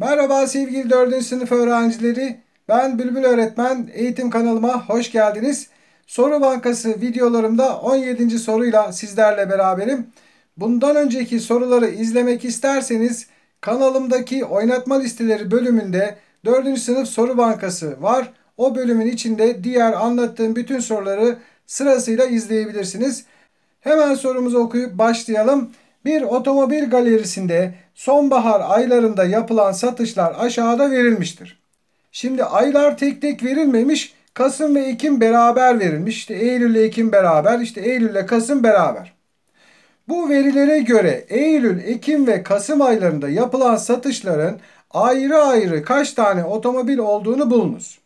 Merhaba sevgili 4. sınıf öğrencileri. Ben Bülbül Öğretmen. Eğitim kanalıma hoş geldiniz. Soru Bankası videolarımda 17. soruyla sizlerle beraberim. Bundan önceki soruları izlemek isterseniz kanalımdaki oynatma listeleri bölümünde 4. sınıf soru bankası var. O bölümün içinde diğer anlattığım bütün soruları sırasıyla izleyebilirsiniz. Hemen sorumuzu okuyup başlayalım. Bir otomobil galerisinde sonbahar aylarında yapılan satışlar aşağıda verilmiştir. Şimdi aylar tek tek verilmemiş. Kasım ve Ekim beraber verilmiş. İşte Eylül ile Ekim beraber. işte Eylül ile Kasım beraber. Bu verilere göre Eylül, Ekim ve Kasım aylarında yapılan satışların ayrı ayrı kaç tane otomobil olduğunu bulunuz.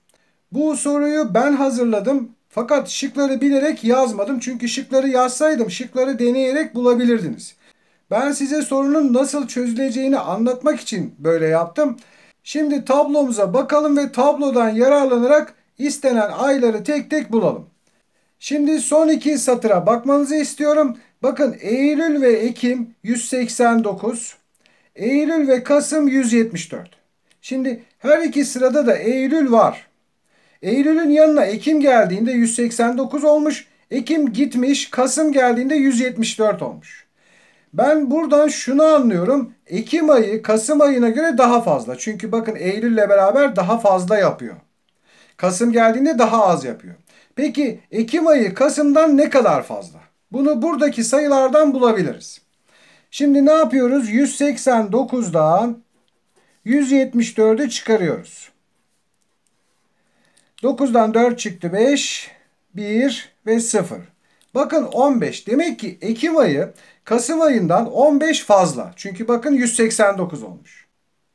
Bu soruyu ben hazırladım fakat şıkları bilerek yazmadım. Çünkü şıkları yazsaydım şıkları deneyerek bulabilirdiniz. Ben size sorunun nasıl çözüleceğini anlatmak için böyle yaptım. Şimdi tablomuza bakalım ve tablodan yararlanarak istenen ayları tek tek bulalım. Şimdi son iki satıra bakmanızı istiyorum. Bakın Eylül ve Ekim 189, Eylül ve Kasım 174. Şimdi her iki sırada da Eylül var. Eylül'ün yanına Ekim geldiğinde 189 olmuş. Ekim gitmiş, Kasım geldiğinde 174 olmuş. Ben buradan şunu anlıyorum. Ekim ayı Kasım ayına göre daha fazla. Çünkü bakın Eylül'le beraber daha fazla yapıyor. Kasım geldiğinde daha az yapıyor. Peki Ekim ayı Kasım'dan ne kadar fazla? Bunu buradaki sayılardan bulabiliriz. Şimdi ne yapıyoruz? 189'dan 174'ü çıkarıyoruz. 9'dan 4 çıktı 5, 1 ve 0. Bakın 15. Demek ki Ekim ayı Kasım ayından 15 fazla. Çünkü bakın 189 olmuş.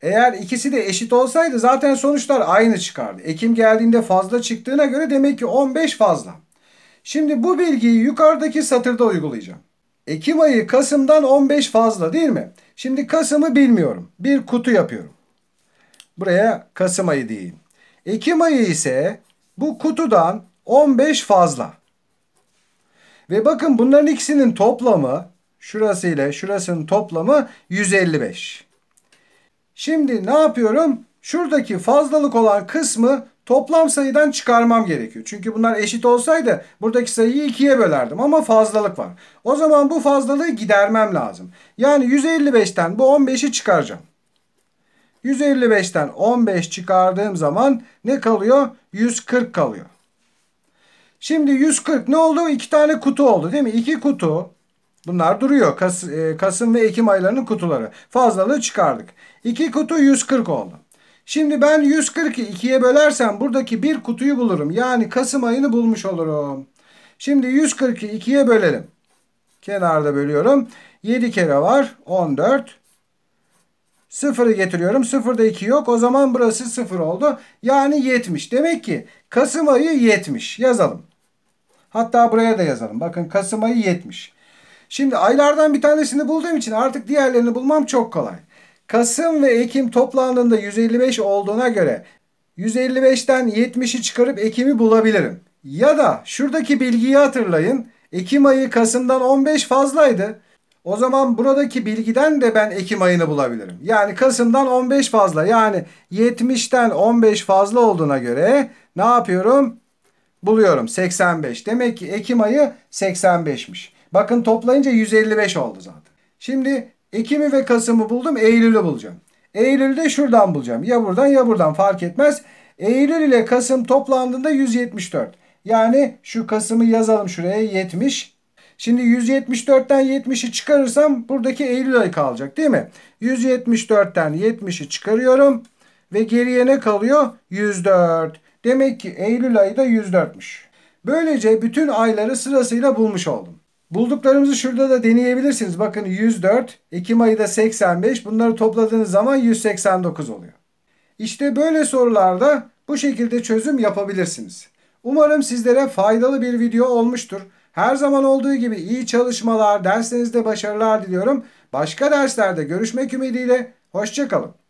Eğer ikisi de eşit olsaydı zaten sonuçlar aynı çıkardı. Ekim geldiğinde fazla çıktığına göre demek ki 15 fazla. Şimdi bu bilgiyi yukarıdaki satırda uygulayacağım. Ekim ayı Kasım'dan 15 fazla değil mi? Şimdi Kasım'ı bilmiyorum. Bir kutu yapıyorum. Buraya Kasım ayı diyeyim. Ekim ayı ise bu kutudan 15 fazla. Ve bakın bunların ikisinin toplamı şurası ile şurasının toplamı 155. Şimdi ne yapıyorum? Şuradaki fazlalık olan kısmı toplam sayıdan çıkarmam gerekiyor. Çünkü bunlar eşit olsaydı buradaki sayıyı ikiye bölerdim ama fazlalık var. O zaman bu fazlalığı gidermem lazım. Yani 155'ten bu 15'i çıkaracağım. 155'ten 15 çıkardığım zaman ne kalıyor? 140 kalıyor. Şimdi 140 ne oldu? İki tane kutu oldu değil mi? İki kutu. Bunlar duruyor. Kas, e, Kasım ve Ekim aylarının kutuları. Fazlalığı çıkardık. İki kutu 140 oldu. Şimdi ben 140'ı ikiye bölersem buradaki bir kutuyu bulurum. Yani Kasım ayını bulmuş olurum. Şimdi 140'ı ikiye bölelim. Kenarda bölüyorum. 7 kere var. 14. 0'ı getiriyorum. 0'da 2 yok. O zaman burası 0 oldu. Yani 70. Demek ki Kasım ayı 70. Yazalım. Hatta buraya da yazalım. Bakın Kasım ayı 70. Şimdi aylardan bir tanesini bulduğum için artık diğerlerini bulmam çok kolay. Kasım ve Ekim toplamında 155 olduğuna göre 155'ten 70'i çıkarıp Ekim'i bulabilirim. Ya da şuradaki bilgiyi hatırlayın. Ekim ayı Kasım'dan 15 fazlaydı. O zaman buradaki bilgiden de ben Ekim ayını bulabilirim. Yani Kasım'dan 15 fazla. Yani 70'ten 15 fazla olduğuna göre ne yapıyorum? Buluyorum 85. Demek ki Ekim ayı 85'miş. Bakın toplayınca 155 oldu zaten. Şimdi Ekim'i ve Kasım'ı buldum. Eylül'ü bulacağım. Eylül'ü de şuradan bulacağım. Ya buradan ya buradan fark etmez. Eylül ile Kasım toplandığında 174. Yani şu Kasım'ı yazalım şuraya 70. Şimdi 174'ten 70'i çıkarırsam buradaki Eylül ayı kalacak değil mi? 174'ten 70'i çıkarıyorum ve geriye ne kalıyor? 104. Demek ki Eylül ayı da 104'müş. Böylece bütün ayları sırasıyla bulmuş oldum. Bulduklarımızı şurada da deneyebilirsiniz. Bakın 104, Ekim ayı da 85. Bunları topladığınız zaman 189 oluyor. İşte böyle sorularda bu şekilde çözüm yapabilirsiniz. Umarım sizlere faydalı bir video olmuştur. Her zaman olduğu gibi iyi çalışmalar, derslerinizde başarılar diliyorum. Başka derslerde görüşmek ümidiyle, hoşçakalın.